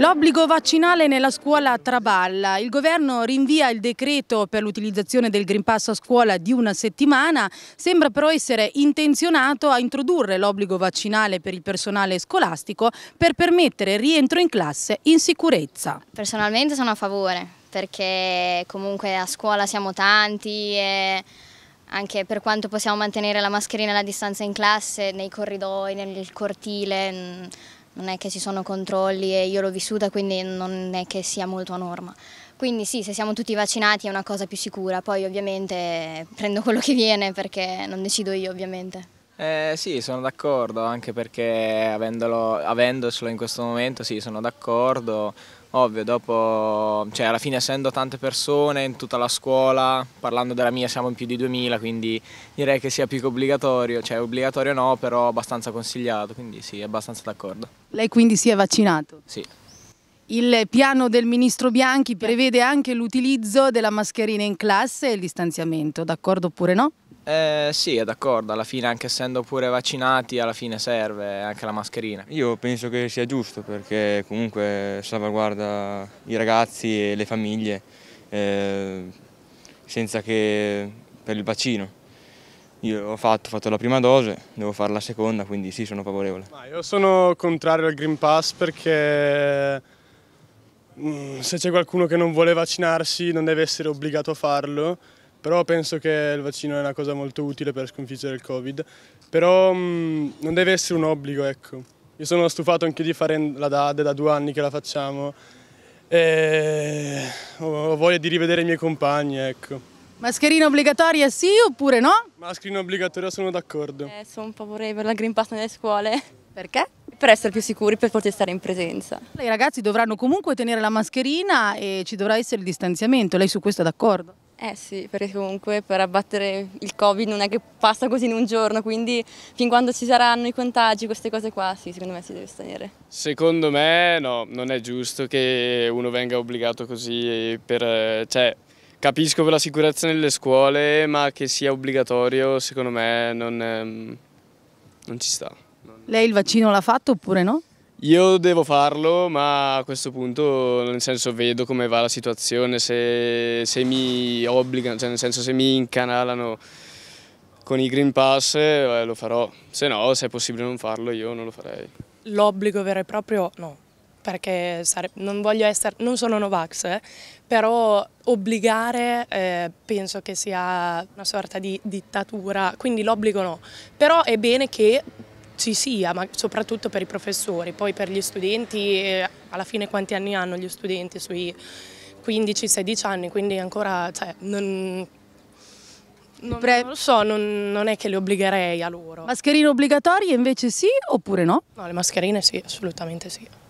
L'obbligo vaccinale nella scuola traballa. Il governo rinvia il decreto per l'utilizzazione del Green Pass a scuola di una settimana. Sembra però essere intenzionato a introdurre l'obbligo vaccinale per il personale scolastico per permettere il rientro in classe in sicurezza. Personalmente sono a favore perché comunque a scuola siamo tanti e anche per quanto possiamo mantenere la mascherina e la distanza in classe, nei corridoi, nel cortile mm, non è che ci sono controlli e io l'ho vissuta quindi non è che sia molto a norma. Quindi sì, se siamo tutti vaccinati è una cosa più sicura, poi ovviamente prendo quello che viene perché non decido io ovviamente. Eh, sì, sono d'accordo, anche perché avendolo, avendoselo in questo momento, sì, sono d'accordo. Ovvio, dopo, cioè alla fine essendo tante persone in tutta la scuola, parlando della mia siamo in più di 2000, quindi direi che sia più che obbligatorio, cioè obbligatorio no, però abbastanza consigliato, quindi sì, abbastanza d'accordo. Lei quindi si è vaccinato? Sì. Il piano del ministro Bianchi prevede anche l'utilizzo della mascherina in classe e il distanziamento, d'accordo oppure no? Eh, sì, è d'accordo, alla fine anche essendo pure vaccinati, alla fine serve anche la mascherina. Io penso che sia giusto perché comunque salvaguarda i ragazzi e le famiglie eh, senza che per il vaccino. Io ho fatto, ho fatto, la prima dose, devo fare la seconda, quindi sì, sono favorevole. Ma io sono contrario al Green Pass perché mm, se c'è qualcuno che non vuole vaccinarsi non deve essere obbligato a farlo però penso che il vaccino è una cosa molto utile per sconfiggere il Covid, però mh, mm, non deve essere un obbligo, ecco. Io sono stufato anche di fare la DAD, da due anni che la facciamo, e ho voglia di rivedere i miei compagni, ecco. Mascherina obbligatoria sì oppure no? Mascherina obbligatoria sono d'accordo. Eh, sono favorevole alla Green Pass nelle scuole. Perché? Per essere più sicuri, per poter stare in presenza. I ragazzi dovranno comunque tenere la mascherina e ci dovrà essere il distanziamento, lei su questo è d'accordo? Eh sì, perché comunque per abbattere il Covid non è che passa così in un giorno, quindi fin quando ci saranno i contagi, queste cose qua, sì, secondo me si deve tenere. Secondo me no, non è giusto che uno venga obbligato così per... Cioè, capisco per la sicurezza nelle scuole, ma che sia obbligatorio secondo me non, ehm, non ci sta. Lei il vaccino l'ha fatto oppure no? Io devo farlo, ma a questo punto nel senso vedo come va la situazione, se, se mi obbligano, cioè nel senso se mi incanalano con i Green Pass eh, lo farò, se no se è possibile non farlo io non lo farei. L'obbligo vero e proprio no, perché non voglio essere, non sono Novax, eh, però obbligare eh, penso che sia una sorta di dittatura, quindi l'obbligo no, però è bene che ci sia, ah, ma soprattutto per i professori, poi per gli studenti, eh, alla fine quanti anni hanno gli studenti? Sui 15-16 anni, quindi ancora cioè, non, non, non, lo so, non, non, è che le obbligherei a loro. Mascherine obbligatorie invece sì oppure no? No, le mascherine sì, assolutamente sì.